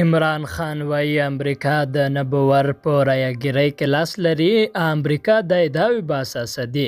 عمران خان وایي امریکا د نبور په رایهګیرۍ کې لاس لري امریکا د ادعاوې باساسه دي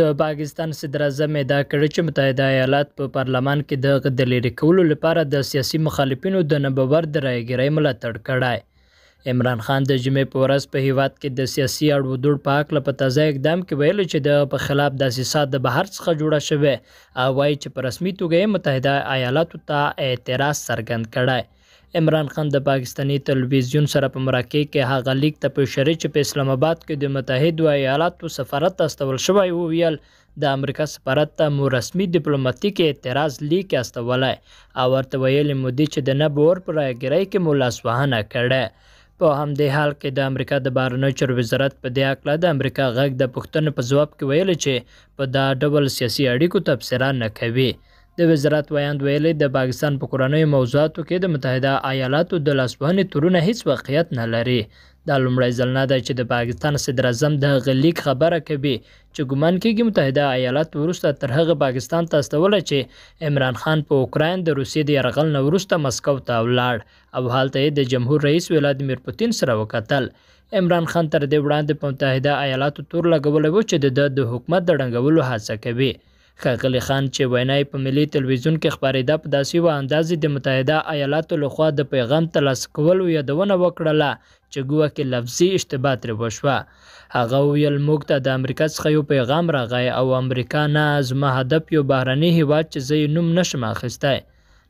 د پاکستان صدر اعظم دا کړی چې متحده ایالات په پارلمان کې د غدلیری کولو لپاره د سیاسي مخالفینو د نبور د رایهګیرۍ ملاتړ کړای عمران خان د جمعې په ورځ په هیواد کې د سیاسي اړو دوړ پاک لپاره تازه اقدام کې ویل چې د په خلاف د سیاست د بهر څخه جوړه شوه او وایي چې په رسمي توګه متحده ایالاتو ته اعتراض څرګند کړای عمران خان د پاکستانی تلویزیون سره په مرکه کې هغه لیک ته پېښري چې په اسلام آباد کې د متحده ایالاتو سفارت استول شوی او ویل د امریکا سفارت ته مو رسمي ډیپلوماټیک اعتراض لیک استولای او ورته ویل مودي چې د نه بور پر راګرای کې مولا سوهانه کړه په همدې حال کې د امریکا د بهرنیو چارو وزارت په دې اړه د امریکا غږ د پښتنو په جواب کې ویل چې په دا ډول سیاسي اړیکو تبصره نه کوي د وزارت ویاند ویلي د پاکستان په کورنیو موضوعاتو کې د متحده ایالاتو د لاسوهنې تورونه هیڅ واقعیت نه لري دا لومړی ځل نه ده چې د پاکستان صدر اعظم د غلیک خبره کوي چې ګمان کېږي متحده ایالات وروسته تر هغه پاکستان ته استوله چې عمران خان په اوکراین د روسیې د یرغل نه وروسته مسکو ته ولاړ او هلته یې د جمهور رئیس ولادیمیر پوتین سره وکتل عمران خان تر دې وړاندې په متحده ایالاتو تور لګولی و چې د د حکومت د ړنګولو هڅه کوي ښاغلی خان چې وینا یې په ملي تلویزیون کې خپرېده په داسې یوه اندازې د متحده ایالاتو لخوا د پیغام ترلاسه کولو یادونه وکړله چې ګوه کې لفظي اشتباه ترې وشوه هغه وویل موږ ته د امریکا څخه یو پیغام راغی او امریکا نه زما هدف یو بهرنی هیواد چې زه یې نوم نشم اخیستی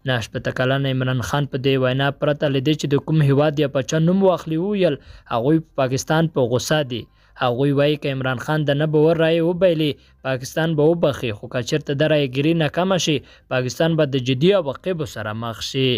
نه شپته کلن عمران خان په دې وینا پرته لیدې چې د کوم هیواد یا په چا نوم واخلي وویل هغوی په پاکستان په غوسه دي هغوی وایي که عمران خان د نه باور رایې وبایلي پاکستان به وبخي خو که چېرته د رایې ګیري ناکامه شي پاکستان به د جدي عواقبو سره مخ شي